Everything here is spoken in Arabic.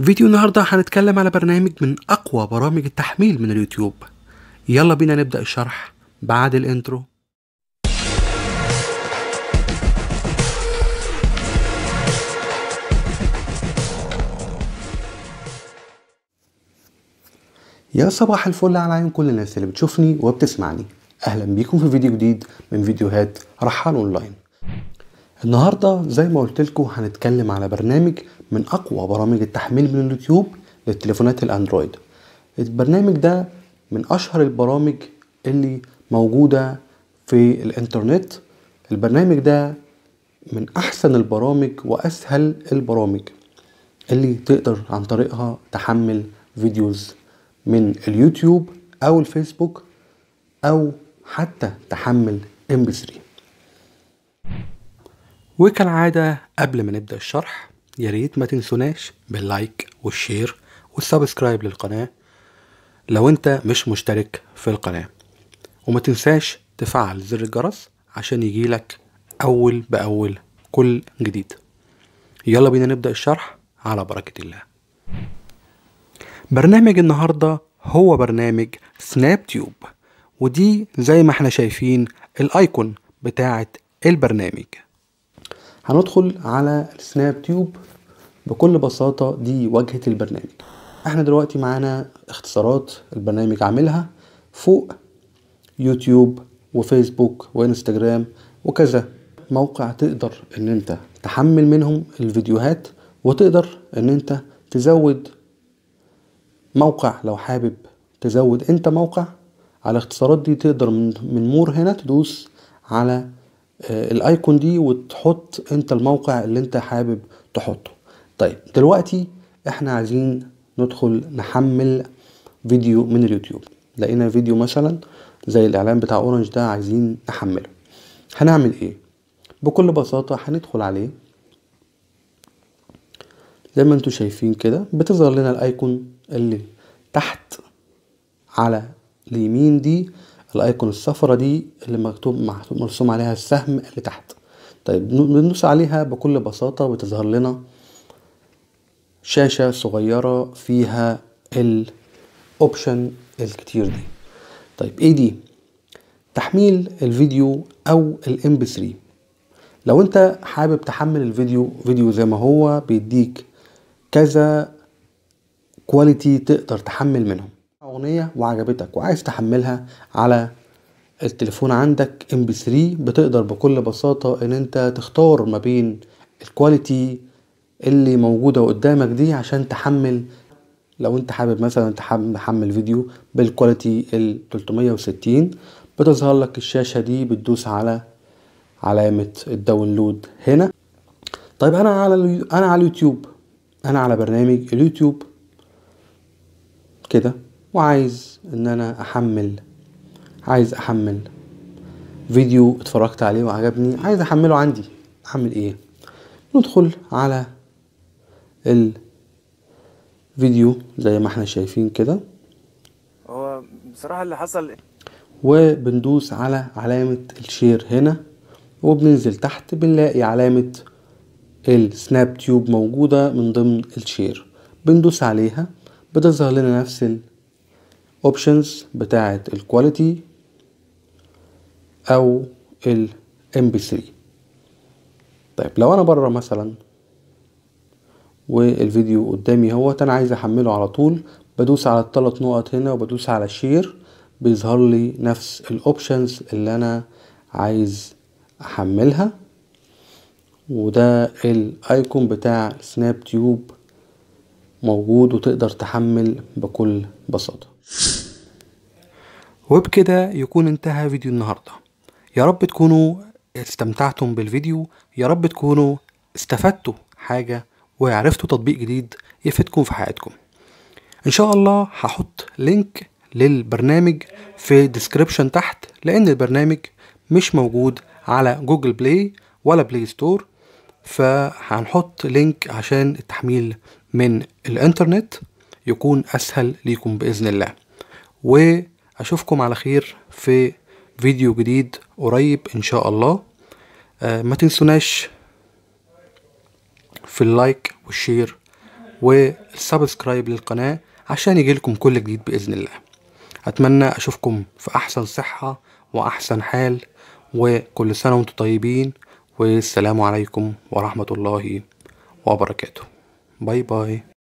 فيديو النهاردة هنتكلم على برنامج من أقوى برامج التحميل من اليوتيوب يلا بينا نبدأ الشرح بعد الانترو يا صباح الفل على عين كل الناس اللي بتشوفني وبتسمعني اهلا بيكم في فيديو جديد من فيديوهات رحال اونلاين النهاردة زي ما قلت لكم هنتكلم على برنامج من أقوى برامج التحميل من اليوتيوب للتليفونات الأندرويد البرنامج ده من أشهر البرامج اللي موجودة في الإنترنت البرنامج ده من أحسن البرامج وأسهل البرامج اللي تقدر عن طريقها تحمل فيديوز من اليوتيوب أو الفيسبوك أو حتى تحمل MP3 وكالعادة قبل ما نبدأ الشرح يا ريت ما تنسوناش باللايك والشير والسبسكرايب للقناة لو انت مش مشترك في القناة وما تنساش تفعل زر الجرس عشان يجيلك أول بأول كل جديد يلا بينا نبدأ الشرح على بركة الله برنامج النهاردة هو برنامج سناب تيوب ودي زي ما احنا شايفين الايكون بتاعة البرنامج هندخل على السناب تيوب بكل بساطة دي واجهة البرنامج احنا دلوقتي معانا اختصارات البرنامج عاملها فوق يوتيوب وفيسبوك وانستجرام وكذا موقع تقدر ان انت تحمل منهم الفيديوهات وتقدر ان انت تزود موقع لو حابب تزود انت موقع على الاختصارات دي تقدر من مور هنا تدوس على آه، الايكون دي وتحط انت الموقع اللي انت حابب تحطه طيب دلوقتي احنا عايزين ندخل نحمل فيديو من اليوتيوب لقينا فيديو مثلا زي الاعلان بتاع اورنج ده عايزين نحمله هنعمل ايه بكل بساطة هندخل عليه زي ما انتوا شايفين كده بتظهر لنا الايكون اللي تحت على اليمين دي الايقون الصفرة دي اللي مكتوب مرسوم عليها السهم اللي تحت طيب بندوس عليها بكل بساطة بتظهر لنا شاشة صغيرة فيها الاوبشن الكتير دي طيب ايه دي تحميل الفيديو او الام بي 3 لو انت حابب تحمل الفيديو فيديو زي ما هو بيديك كذا كواليتي تقدر تحمل منهم اغنيه وعجبتك وعايز تحملها على التليفون عندك ام بي 3 بتقدر بكل بساطه ان انت تختار ما بين الكواليتي اللي موجوده قدامك دي عشان تحمل لو انت حابب مثلا تحمل فيديو بالكواليتي ال 360 بتظهر لك الشاشه دي بتدوس على علامه الداونلود هنا طيب انا على انا على اليوتيوب انا على برنامج اليوتيوب كده وعايز ان انا احمل عايز احمل فيديو اتفرجت عليه وعجبني عايز احمله عندي احمل ايه ندخل على الفيديو زي ما احنا شايفين كده هو بصراحه اللي حصل وبندوس على علامه الشير هنا وبننزل تحت بنلاقي علامه السناب تيوب موجوده من ضمن الشير بندوس عليها بتظهر لنا نفس options بتاعة الكواليتي او ال MP3 طيب لو انا بره مثلا والفيديو قدامي هو انا عايز احمله على طول بدوس على الثلاث نقط هنا وبدوس على شير بيظهر لي نفس الاوبشنز اللي انا عايز احملها وده الايكون بتاع سناب تيوب موجود وتقدر تحمل بكل بساطة وبكده يكون انتهى فيديو النهاردة يا رب تكونوا استمتعتم بالفيديو يا رب تكونوا استفدتوا حاجة وعرفتوا تطبيق جديد يفيدكم في حياتكم ان شاء الله هحط لينك للبرنامج في ديسكريبشن تحت لان البرنامج مش موجود على جوجل بلاي ولا بلاي ستور فهنحط لينك عشان التحميل من الانترنت يكون اسهل ليكم باذن الله و اشوفكم على خير في فيديو جديد قريب ان شاء الله آه، ما تنسوناش في اللايك والشير والسبسكرايب للقناة عشان يجيلكم كل جديد بإذن الله أتمنى أشوفكم في أحسن صحة وأحسن حال وكل سنة وانتم طيبين والسلام عليكم ورحمة الله وبركاته باي باي